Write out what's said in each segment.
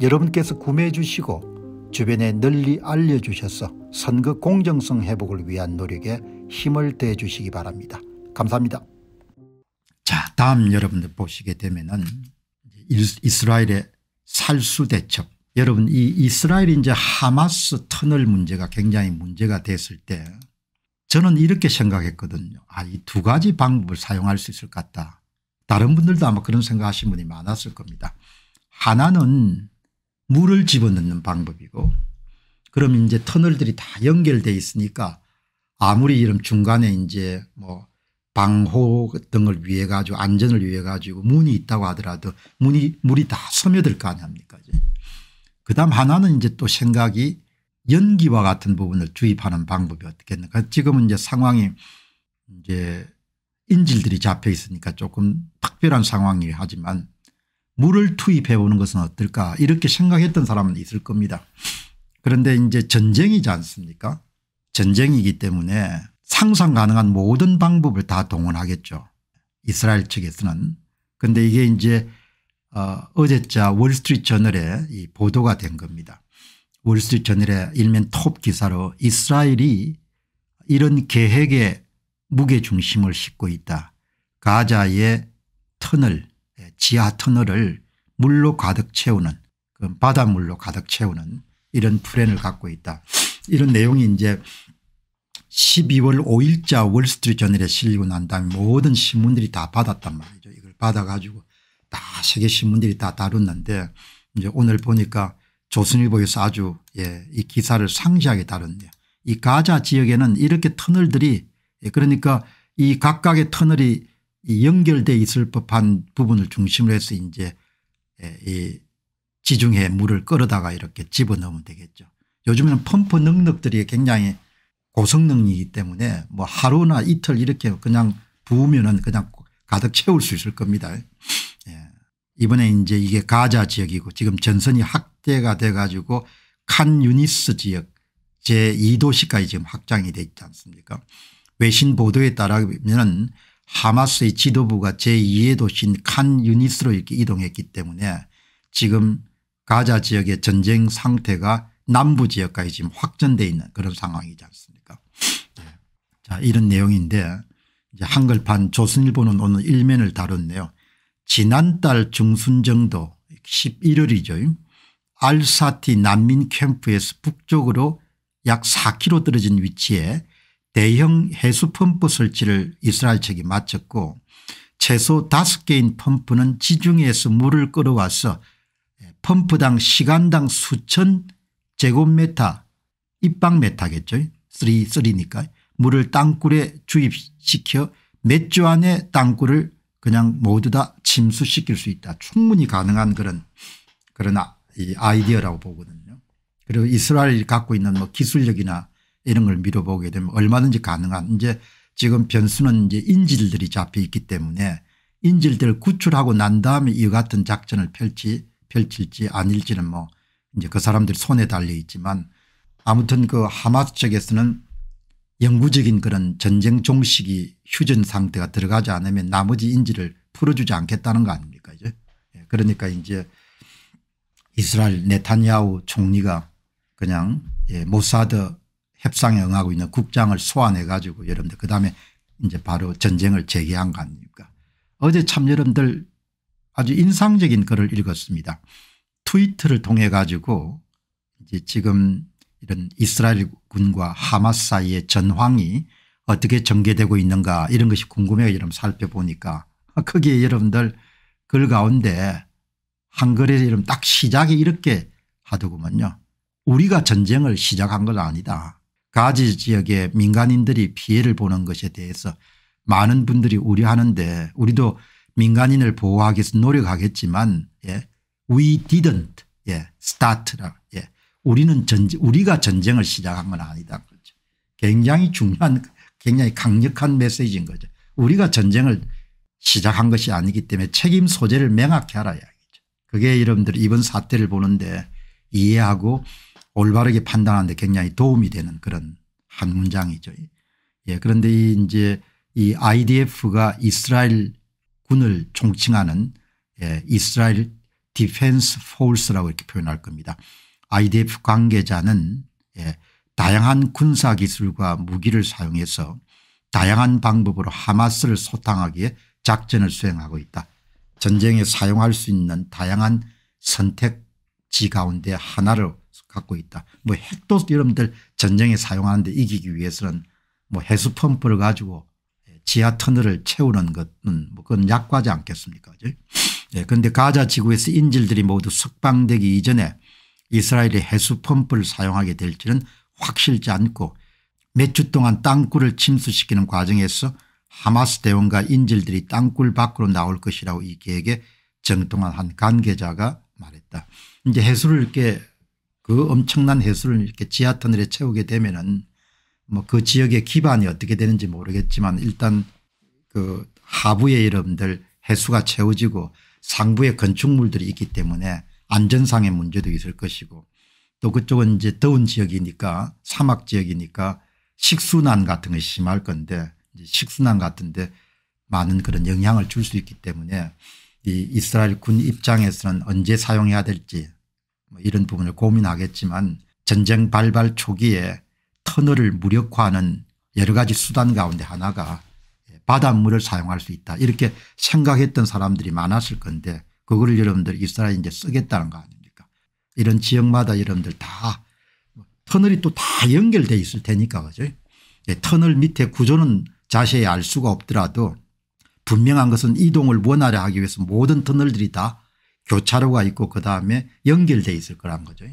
여러분께서 구매해 주시고 주변에 널리 알려주셔서 선거 공정성 회복을 위한 노력에 힘을 대해 주시기 바랍니다. 감사합니다. 자 다음 여러분들 보시게 되면 은 이스라엘의 살수대첩 여러분 이 이스라엘 이제 하마스 터널 문제가 굉장히 문제가 됐을 때 저는 이렇게 생각했거든요. 아이 두 가지 방법을 사용할 수 있을 것 같다. 다른 분들도 아마 그런 생각하신 분이 많았을 겁니다. 하나는 물을 집어넣는 방법이고 그럼 이제 터널들이 다 연결돼 있으니까 아무리 이런 중간에 이제 뭐 방호 등을 위해 가지고 안전을 위해 가지고 문이 있다고 하더라도 문이 물이 다 스며들 거 아닙니까 이제 그다음 하나는 이제 또 생각이 연기와 같은 부분을 주입하는 방법이 어떻겠는가 그러니까 지금은 이제 상황이 이제 인질들이 잡혀 있으니까 조금 특별한 상황이 긴 하지만 물을 투입해 보는 것은 어떨까 이렇게 생각했던 사람은 있을 겁니다. 그런데 이제 전쟁이지 않습니까 전쟁이기 때문에 상상 가능한 모든 방법을 다 동원하겠죠. 이스라엘 측에서는. 그런데 이게 이제 어, 어제자 월스트리트저널에 보도가 된 겁니다. 월스트리트저널의 일면 톱 기사로 이스라엘이 이런 계획에 무게중심을 싣고 있다. 가자의 터널 지하 터널을 물로 가득 채우는 그 바닷물로 가득 채우는 이런 플랜을 갖고 있다. 이런 내용이 이제 12월 5일자 월스트리트저널에 실리고 난 다음에 모든 신문들이 다 받았단 말이죠. 이걸 받아가지고 다 세계 신문들이 다 다뤘는데 이제 오늘 보니까 조선일보에서 아주 예, 이 기사를 상세하게 다뤘네요. 이 가자 지역에는 이렇게 터널들이 예, 그러니까 이 각각의 터널이 이 연결돼 있을 법한 부분을 중심으로 해서 이제 예, 이 지중해 물을 끌어다가 이렇게 집어넣으면 되겠죠. 요즘에는 펌프 능력들이 굉장히 고성능이기 때문에 뭐 하루나 이틀 이렇게 그냥 부으면은 그냥 가득 채울 수 있을 겁니다. 예. 이번에 이제 이게 가자 지역이고 지금 전선이 확대가 돼 가지고 칸 유니스 지역 제2도시까지 지금 확장이 돼 있지 않습니까 외신 보도에 따르면 하마스의 지도부가 제2의 도시인 칸 유니스로 이렇게 이동했기 때문에 지금 가자 지역의 전쟁 상태가 남부 지역까지 지금 확전되어 있는 그런 상황이지 않습니까 네. 자 이런 내용인데 이제 한글판 조선일보는 오늘 일면을 다뤘네요. 지난달 중순 정도 11월이죠. 알사티 난민 캠프에서 북쪽으로 약 4km 떨어진 위치에 대형 해수 펌프 설치를 이스라엘 측이 마쳤고 최소 5개인 펌프는 지중해에서 물을 끌어와서 펌프당 시간당 수천 제곱미터입방미터겠죠 3, 3니까 물을 땅굴에 주입시켜 몇 주 안에 땅굴을 그냥 모두 다 침수시킬 수 있다. 충분히 가능한 그런 그런 아이디어라고 보거든요. 그리고 이스라엘이 갖고 있는 뭐 기술력이나 이런 걸 미뤄보게 되면 얼마든지 가능한 이제 지금 변수는 이제 인질들이 잡혀 있기 때문에 인질들을 구출하고 난 다음에 이 같은 작전을 펼치, 펼칠지 아닐지는 뭐 이제 그 사람들 손에 달려 있지만 아무튼 그 하마스 쪽에서는 영구적인 그런 전쟁 종식이 휴전 상태가 들어가지 않으면 나머지 인질을 풀어주지 않겠다는 거 아닙니까 이제 예, 그러니까 이제 이스라엘 네타냐후 총리가 그냥 예, 모사드 협상에 응하고 있는 국장을 소환해 가지고 여러분들 그 다음에 이제 바로 전쟁을 재개한 거 아닙니까 어제 참 여러분들 아주 인상적인 글을 읽었습니다. 트위트를 통해 가지고 이제 지금 이런 이스라엘 군과 하마스 사이의 전황이 어떻게 전개되고 있는가 이런 것이 궁금해요. 여러분 살펴보니까 거기에 여러분들 글 가운데 한글에 이름 딱 시작이 이렇게 하더구먼요. 우리가 전쟁을 시작한 건 아니다. 가지 지역의 민간인들이 피해를 보는 것에 대해서 많은 분들이 우려하는데 우리도 민간인을 보호하기 위해서 노력하겠지만 예. we didn't 예. start 예. 우리는 전쟁 우리가 전쟁을 시작한 건 아니다. 그렇죠. 굉장히 중요한 굉장히 강력한 메시지인 거죠. 우리가 전쟁을 시작한 것이 아니기 때문에 책임 소재를 명확히 알아야 겠죠 그게 여러분들 이번 사태를 보는데 이해하고 올바르게 판단하는데 굉장히 도움이 되는 그런 한 문장이죠. 예. 그런데 이제이 IDF가 이스라엘 군을 총칭하는 예, 이스라엘 디펜스 포스라고 이렇게 표현할 겁니다. IDF 관계자는 예, 다양한 군사 기술과 무기를 사용해서 다양한 방법으로 하마스를 소탕하기에 작전을 수행하고 있다. 전쟁에 사용할 수 있는 다양한 선택지 가운데 하나로 갖고 있다. 뭐 핵도 여러분들 전쟁에 사용하는데 이기기 위해서는 뭐 해수 펌프를 가지고 예, 지하 터널을 채우는 것은 뭐 그건 약과지 않겠습니까? 예, 그런데 가자 지구에서 인질들이 모두 석방되기 이전에 이스라엘이 해수 펌프를 사용하게 될지는 확실치 않고 몇 주 동안 땅굴을 침수시키는 과정에서 하마스 대원과 인질들이 땅굴 밖으로 나올 것이라고 이 계획에 정통한 한 관계자가 말했다. 이제 해수를 이렇게 그 엄청난 해수를 이렇게 지하터널에 채우게 되면은 뭐 그 지역의 기반이 어떻게 되는지 모르겠지만 일단 그 하부의 여러분들 해수가 채워지고 상부의 건축물들이 있기 때문에 안전상의 문제도 있을 것이고 또 그쪽은 이제 더운 지역이니까 사막 지역이니까 식수난 같은 것이 심할 건데 식수난 같은데 많은 그런 영향을 줄 수 있기 때문에 이 이스라엘 군 입장에서는 언제 사용해야 될지 뭐 이런 부분을 고민하겠지만 전쟁 발발 초기에 터널을 무력화하는 여러 가지 수단 가운데 하나가 예, 바닷물을 사용할 수 있다 이렇게 생각했던 사람들이 많았을 건데 그걸 여러분들 이스라엘 이제 쓰겠다는 거 아닙니까 이런 지역마다 여러분들 다 뭐 터널이 또 다 연결돼 있을 테니까 그죠 예, 터널 밑에 구조는 자세히 알 수가 없더라도 분명한 것은 이동을 원활히 하기 위해서 모든 터널들이 다 교차로가 있고 그다음에 연결돼 있을 거란 거죠.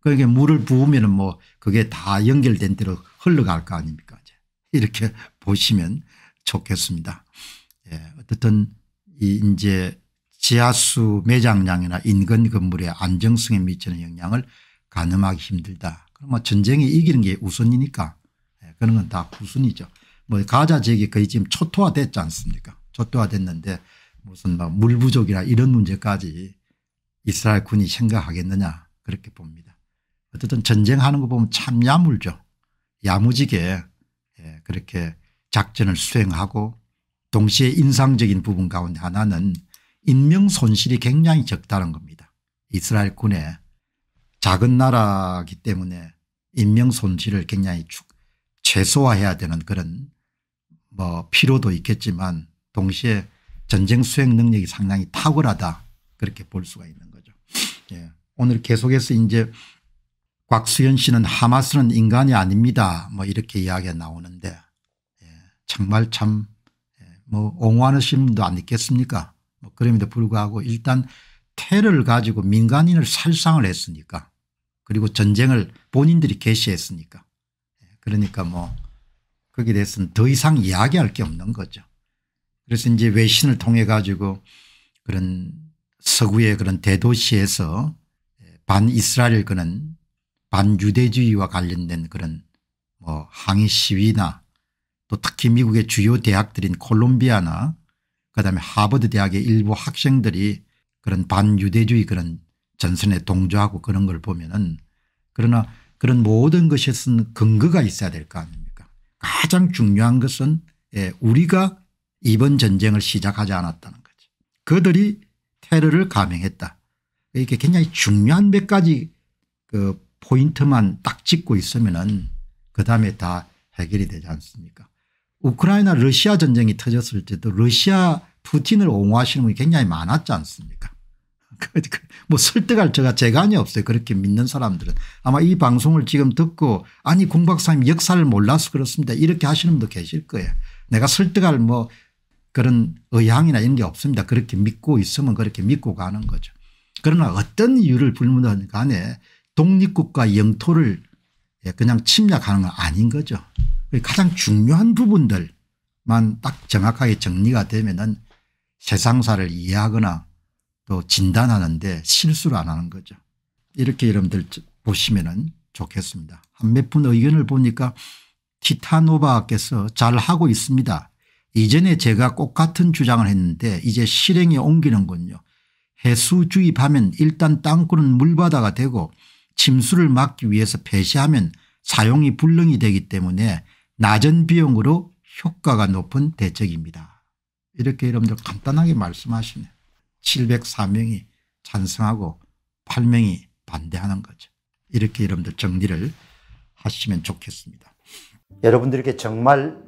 그러니까 물을 부으면 뭐 그게 다 연결된 대로 흘러갈 거 아닙니까 이렇게 제이 보시면 좋겠습니다. 예, 어떻든 이 이제 지하수 매장량이나 인근 건물의 안정성에 미치는 영향을 가늠하기 힘들다. 그러면 뭐 전쟁이 이기는 게 우선이니까 예, 그런 건다 후순이죠. 뭐 가자 지역이 거의 지금 초토화됐지 않습니까 초토화됐는데 무슨 막물 뭐 부족이나 이런 문제까지 이스라엘 군이 생각하겠느냐 그렇게 봅니다. 어쨌든 전쟁하는 거 보면 참 야물죠. 야무지게 예, 그렇게 작전을 수행하고 동시에 인상적인 부분 가운데 하나는 인명 손실이 굉장히 적다는 겁니다. 이스라엘 군의 작은 나라기 때문에 인명 손실을 굉장히 최소화해야 되는 그런 뭐 필요도 있겠지만 동시에 전쟁 수행 능력이 상당히 탁월하다 그렇게 볼 수가 있는 예. 오늘 계속해서 이제 곽수현 씨는 하마스는 인간이 아닙니다. 뭐 이렇게 이야기가 나오는데 예. 정말 참뭐 예. 옹호하시는 분도 안 있겠습니까? 뭐 그럼에도 불구하고 일단 테를 가지고 민간인을 살상을 했으니까 그리고 전쟁을 본인들이 개시했으니까 예. 그러니까 뭐 거기에 대해서는 더 이상 이야기할 게 없는 거죠. 그래서 이제 외신을 통해 가지고 그런 서구의 그런 대도시에서 반이스라엘 그런 반유대주의와 관련된 그런 뭐 항의 시위나 또 특히 미국의 주요 대학들인 콜롬비아나 그다음에 하버드 대학의 일부 학생들이 그런 반유대주의 그런 전선에 동조하고 그런 걸 보면은 그러나 그런 모든 것에쓴 근거가 있어야 될 거 아닙니까 가장 중요한 것은 예, 우리가 이번 전쟁을 시작하지 않았다는 거죠. 그들이 테러를 감행했다. 이렇게 굉장히 중요한 몇 가지 그 포인트만 딱 짚고 있으면은 그 다음에 다 해결이 되지 않습니까 우크라이나 러시아 전쟁이 터졌을 때도 러시아 푸틴을 옹호하시는 분이 굉장히 많았지 않습니까 그, 그, 뭐 설득할 제가 재간이 없어요. 그렇게 믿는 사람들은 아마 이 방송을 지금 듣고 아니 공 박사님 역사를 몰라서 그렇습니다. 이렇게 하시는 분도 계실 거예요. 내가 설득할 뭐 그런 의향이나 이런 게 없습니다. 그렇게 믿고 있으면 그렇게 믿고 가는 거죠. 그러나 어떤 이유를 불문하든 간에 독립국가 영토를 예, 그냥 침략하는 건 아닌 거죠. 가장 중요한 부분들만 딱 정확하게 정리가 되면은 세상사를 이해하거나 또 진단하는데 실수를 안 하는 거죠. 이렇게 여러분들 보시면은 좋겠습니다. 한 몇 분 의견을 보니까 티타노바께서 잘하고 있습니다. 이전에 제가 꼭 같은 주장을 했는데 이제 실행에 옮기는군요. 해수 주입하면 일단 땅굴은 물바다가 되고 침수를 막기 위해서 폐쇄하면 사용이 불능이 되기 때문에 낮은 비용으로 효과가 높은 대책입니다. 이렇게 여러분들 간단하게 말씀하시네요. 704명이 찬성하고 8명이 반대하는 거죠. 이렇게 여러분들 정리를 하시면 좋겠습니다. 여러분들께 정말